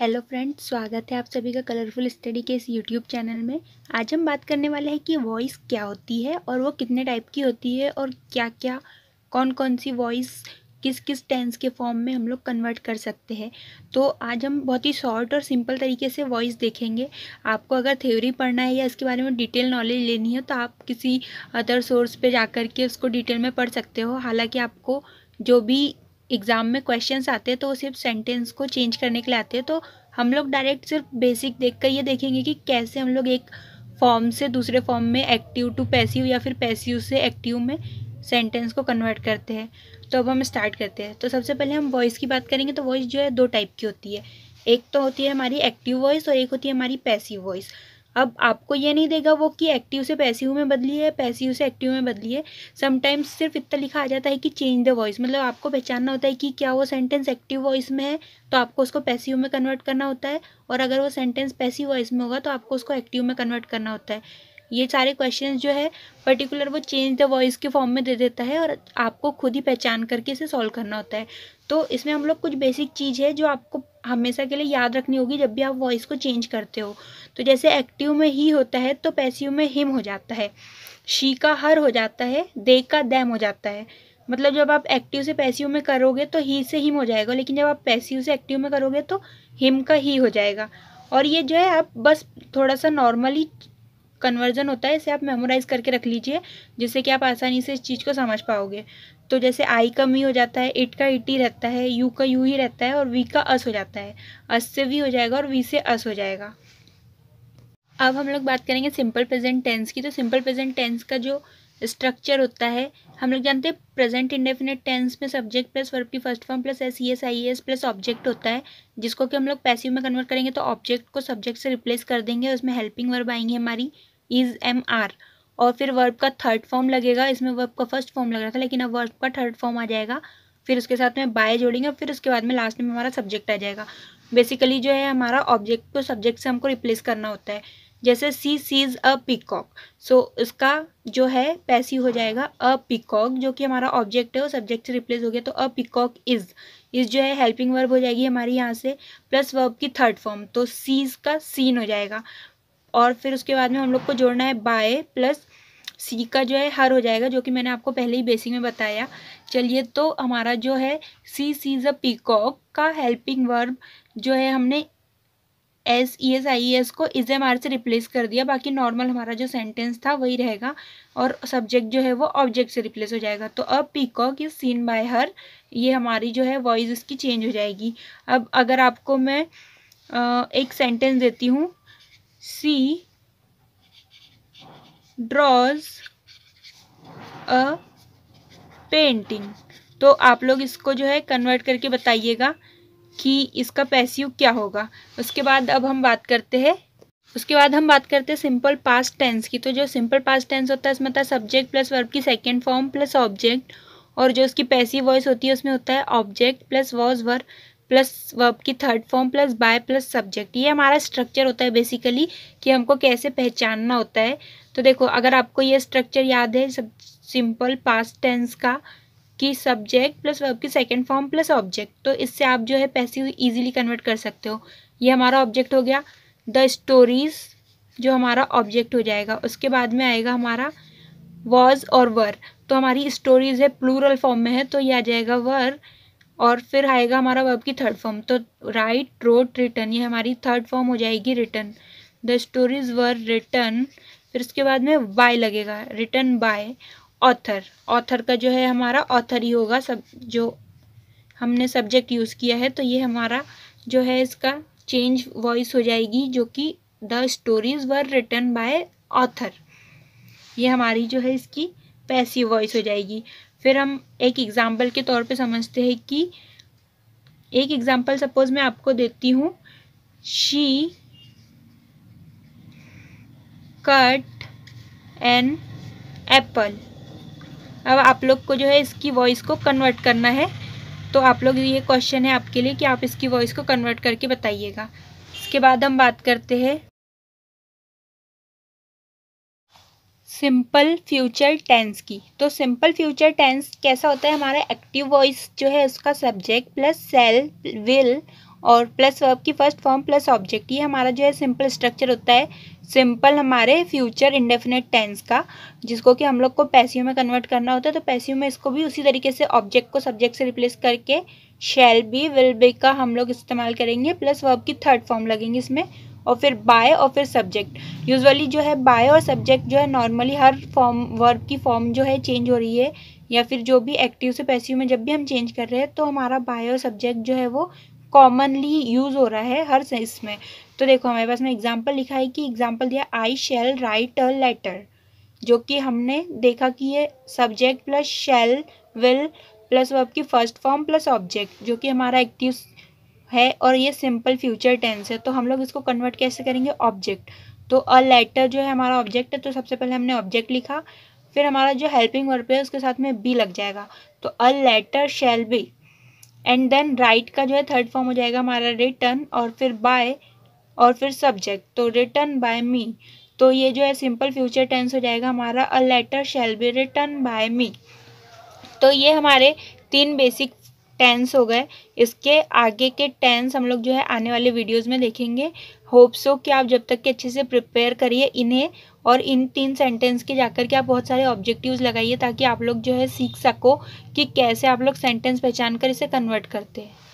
hello friends स्वागत है आप सभी का कलरफुल स्टडी के इस यूट्यूब चैनल में आज हम बात करने वाले हैं कि वॉइस क्या होती है और वो कितने टाइप की होती है और क्या क्या कौन कौन सी वॉइस किस किस टेंस के फॉर्म में हम लोग कन्वर्ट कर सकते हैं तो आज हम बहुत ही शॉर्ट और सिंपल तरीके से वॉइस देखेंगे आपको अगर थ्योरी पढ़ना है या इसके बारे में डिटेल नॉलेज लेनी है तो आप किसी अदर सोर्स पे जाकर के उसको डिटेल में पढ़ सकते हो हालांकि आपको जो भी एग्ज़ाम में क्वेश्चंस आते हैं तो सिर्फ सेंटेंस को चेंज करने के लिए आते हैं तो हम लोग डायरेक्ट सिर्फ बेसिक देख कर ये देखेंगे कि कैसे हम लोग एक फॉर्म से दूसरे फॉर्म में एक्टिव टू पैसिव या फिर पैसिव से एक्टिव में सेंटेंस को कन्वर्ट करते हैं तो अब हम स्टार्ट करते हैं तो सबसे पहले हम वॉइस की बात करेंगे तो वॉइस जो है दो टाइप की होती है एक तो होती है हमारी एक्टिव वॉइस और एक होती है हमारी पैसिव वॉइस अब आपको ये नहीं देगा वो कि एक्टिव से पैसिव में बदली है पैसिव से एक्टिव में बदली है समटाइम्स सिर्फ इतना लिखा आ जाता है कि चेंज द वॉइस मतलब आपको पहचानना होता है कि क्या वो सेंटेंस एक्टिव वॉइस में है तो आपको उसको पैसिव में कन्वर्ट करना होता है और अगर वो सेंटेंस पैसिव वॉइस में होगा तो आपको उसको एक्टिव में कन्वर्ट करना होता है ये सारे क्वेश्चन जो है पर्टिकुलर वो चेंज द वॉइस के फॉर्म में दे देता है और आपको खुद ही पहचान करके इसे सॉल्व करना होता है तो इसमें हम लोग कुछ बेसिक चीज़ है जो आपको हमेशा के लिए याद रखनी होगी जब भी आप वॉइस को चेंज करते हो तो जैसे एक्टिव में ही होता है तो पैसिव में हिम हो जाता है शी का हर हो जाता है दे का दैम हो जाता है मतलब जब आप एक्टिव से पैसिव में करोगे तो ही से हिम हो जाएगा लेकिन जब आप पैसिव से एक्टिव में करोगे तो हिम का ही हो जाएगा और ये जो है आप बस थोड़ा सा नॉर्मली कन्वर्जन होता है इसे आप मेमोराइज करके रख लीजिए जिससे कि आप आसानी से इस चीज़ को समझ पाओगे तो जैसे आई का मी हो जाता है इट का इट ही रहता है यू का यू ही रहता है और वी का अस हो जाता है अस से वी हो जाएगा और वी से अस हो जाएगा अब हम लोग बात करेंगे सिंपल प्रेजेंट टेंस की तो सिंपल प्रेजेंट टेंस का जो स्ट्रक्चर होता है हम लोग जानते हैं प्रेजेंट इंडेफिनेट टेंस में सब्जेक्ट प्लस वर्ब की first form plus S E S I S plus object होता है जिसको कि हम लोग पैसिव में कन्वर्ट करेंगे तो ऑब्जेक्ट को सब्जेक्ट से रिप्लेस कर देंगे उसमें हेल्पिंग वर्ब आएंगे हमारी इज़ एम आर और फिर वर्ब का थर्ड फॉर्म लगेगा इसमें वर्ब का फर्स्ट फॉर्म लग रहा था लेकिन अब वर्ब का थर्ड फॉर्म आ जाएगा फिर उसके साथ में बाय जोड़ेंगे और फिर उसके बाद में लास्ट में हमारा सब्जेक्ट आ जाएगा बेसिकली जो है हमारा ऑब्जेक्ट को सब्जेक्ट से हमको रिप्लेस करना होता है जैसे सी सीज अ पिकॉक सो उसका जो है पैसी हो जाएगा अ पिकॉक जो कि हमारा ऑब्जेक्ट है वो सब्जेक्ट से रिप्लेस हो गया तो अ पिकॉक इज इज जो है हेल्पिंग वर्ब हो जाएगी हमारी यहाँ से प्लस वर्ब की थर्ड फॉर्म तो सीज का सीन हो जाएगा और फिर उसके बाद में हम लोग को जोड़ना है बाय प्लस सी का जो है हर हो जाएगा जो कि मैंने आपको पहले ही बेसिक में बताया चलिए तो हमारा जो है सी सीज अ पीकॉक का हेल्पिंग वर्ब जो है हमने S E S I S को इज एम आर से रिप्लेस कर दिया बाकी नॉर्मल हमारा जो सेंटेंस था वही रहेगा और सब्जेक्ट जो है वो ऑब्जेक्ट से रिप्लेस हो जाएगा तो अब peacock is seen by her ये हमारी जो है वॉइस इसकी चेंज हो जाएगी अब अगर आपको मैं एक सेंटेंस देती हूँ सी ड्रॉज अ पेंटिंग तो आप लोग इसको जो है कन्वर्ट करके बताइएगा कि इसका पैसिव क्या होगा उसके बाद अब हम बात करते हैं उसके बाद हम बात करते हैं सिंपल पास्ट टेंस की तो जो सिंपल पास्ट टेंस होता है इसमें होता है सब्जेक्ट प्लस वर्ब की सेकेंड फॉर्म प्लस ऑब्जेक्ट और जो उसकी पैसिव वॉइस होती है उसमें होता है object plus was verb plus verb की third form plus by plus subject ये हमारा स्ट्रक्चर होता है बेसिकली कि हमको कैसे पहचानना होता है तो देखो अगर आपको ये स्ट्रक्चर याद है सब सिंपल पास्ट टेंस का कि सब्जेक्ट प्लस वर्ब की सेकेंड फॉर्म प्लस ऑब्जेक्ट तो इससे आप जो है पैसे ईजिली कन्वर्ट कर सकते हो ये हमारा ऑब्जेक्ट हो गया द स्टोरीज जो हमारा ऑब्जेक्ट हो जाएगा उसके बाद में आएगा हमारा वॉज और वर तो हमारी स्टोरीज है प्लूरल फॉर्म में है तो ये आ जाएगा वर और फिर आएगा हमारा वर्ब की थर्ड फॉर्म तो राइट रोट रिटर्न ये हमारी थर्ड फॉर्म हो जाएगी written the stories were written फिर उसके बाद में बाय लगेगा रिटर्न बाय ऑथर ऑथर का जो है हमारा ऑथर ही होगा सब जो हमने सब्जेक्ट यूज़ किया है तो ये हमारा जो है इसका चेंज वॉइस हो जाएगी जो कि the stories were written by author ये हमारी जो है इसकी पैसिव वॉइस हो जाएगी फिर हम एक एग्ज़ाम्पल के तौर पे समझते हैं कि एक एग्ज़ाम्पल सपोज मैं आपको देती हूँ शी कट एन एप्पल अब आप लोग को जो है इसकी वॉइस को कन्वर्ट करना है तो आप लोग ये क्वेश्चन है आपके लिए कि आप इसकी वॉइस को कन्वर्ट करके बताइएगा इसके बाद हम बात करते हैं सिंपल फ्यूचर टेंस की तो सिंपल फ्यूचर टेंस कैसा होता है हमारा एक्टिव वॉइस जो है उसका सब्जेक्ट प्लस सेल विल और प्लस वर्ब की फर्स्ट फॉर्म प्लस ऑब्जेक्ट ये हमारा जो है सिंपल स्ट्रक्चर होता है सिंपल हमारे फ्यूचर इंडेफिनेट टेंस का जिसको कि हम लोग को पैसियों में कन्वर्ट करना होता है तो पैसियों में इसको भी उसी तरीके से ऑब्जेक्ट को सब्जेक्ट से रिप्लेस करके शेल बी विल बी का हम लोग इस्तेमाल करेंगे प्लस वर्ब की थर्ड फॉर्म लगेंगे इसमें और फिर बाय और फिर सब्जेक्ट यूजली जो है बाय और सब्जेक्ट जो है नॉर्मली हर फॉर्म वर्ब की फॉर्म जो है चेंज हो रही है या फिर जो भी एक्टिव से पैसिव में जब भी हम चेंज कर रहे हैं तो हमारा बाय और सब्जेक्ट जो है वो कॉमनली यूज़ हो रहा है हर इसमें तो देखो हमारे पास में एग्जाम्पल लिखा है कि एग्जाम्पल दिया I shall write a letter जो कि हमने देखा कि ये subject plus shall will plus verb की फर्स्ट फॉर्म प्लस ऑब्जेक्ट जो कि हमारा एक्टिव है और ये सिंपल फ्यूचर टेंस है तो हम लोग इसको कन्वर्ट कैसे करेंगे ऑब्जेक्ट तो अ लेटर जो है हमारा ऑब्जेक्ट है तो सबसे पहले हमने ऑब्जेक्ट लिखा फिर हमारा जो हेल्पिंग वर्ब है उसके साथ में बी लग जाएगा तो a letter shall be and then write का जो है थर्ड फॉर्म हो जाएगा हमारा रिटर्न और फिर बाय और फिर सब्जेक्ट तो रिटर्न बाय मी तो ये जो है सिंपल फ्यूचर टेंस हो जाएगा हमारा a letter shall be return by me तो ये हमारे तीन बेसिक टेंस हो गए इसके आगे के टेंस हम लोग जो है आने वाले वीडियोस में देखेंगे होप सो कि आप जब तक कि अच्छे से प्रिपेयर करिए इन्हें और इन तीन सेंटेंस के जाकर के आप बहुत सारे ऑब्जेक्टिव्स लगाइए ताकि आप लोग जो है सीख सको कि कैसे आप लोग सेंटेंस पहचान कर इसे कन्वर्ट करते हैं